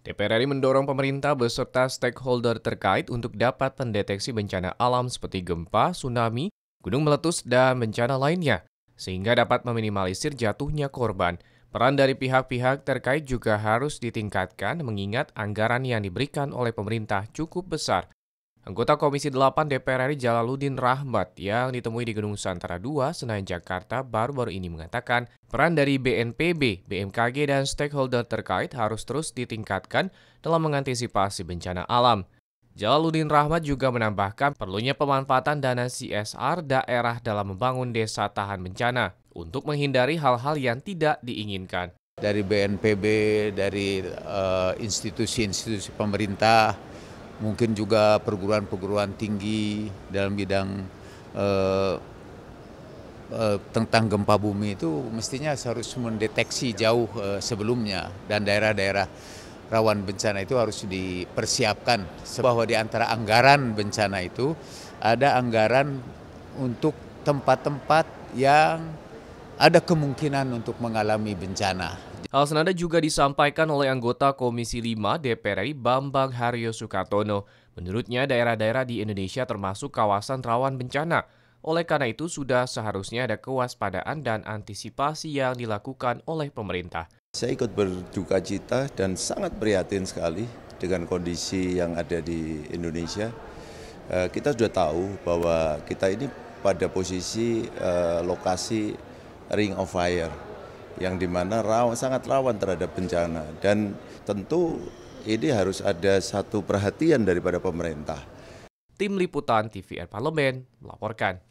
DPR RI mendorong pemerintah beserta stakeholder terkait untuk dapat mendeteksi bencana alam seperti gempa, tsunami, gunung meletus, dan bencana lainnya, sehingga dapat meminimalisir jatuhnya korban. Peran dari pihak-pihak terkait juga harus ditingkatkan mengingat anggaran yang diberikan oleh pemerintah cukup besar. Anggota Komisi 8 DPR RI Jalaluddin Rahmat yang ditemui di Gedung Nusantara 2, Senayan, Jakarta baru-baru ini mengatakan peran dari BNPB, BMKG, dan stakeholder terkait harus terus ditingkatkan dalam mengantisipasi bencana alam. Jalaluddin Rahmat juga menambahkan perlunya pemanfaatan dana CSR daerah dalam membangun desa tahan bencana untuk menghindari hal-hal yang tidak diinginkan. Dari BNPB, dari eh, institusi-institusi uh, pemerintah, mungkin juga perguruan-perguruan tinggi dalam bidang eh, eh, tentang gempa bumi itu mestinya harus mendeteksi jauh eh, sebelumnya dan daerah-daerah rawan bencana itu harus dipersiapkan bahwa di antara anggaran bencana itu ada anggaran untuk tempat-tempat yang ada kemungkinan untuk mengalami bencana. Hal senada juga disampaikan oleh anggota Komisi 5 DPR RI Bambang Haryo Sukatono. Menurutnya daerah-daerah di Indonesia termasuk kawasan rawan bencana. Oleh karena itu sudah seharusnya ada kewaspadaan dan antisipasi yang dilakukan oleh pemerintah. Saya ikut berduka cita dan sangat prihatin sekali dengan kondisi yang ada di Indonesia. Eh, kita sudah tahu bahwa kita ini pada posisi eh, lokasi Ring of Fire yang dimana raw, sangat rawan terhadap bencana dan tentu ini harus ada satu perhatian daripada pemerintah. Tim Liputan TVR Parlemen melaporkan.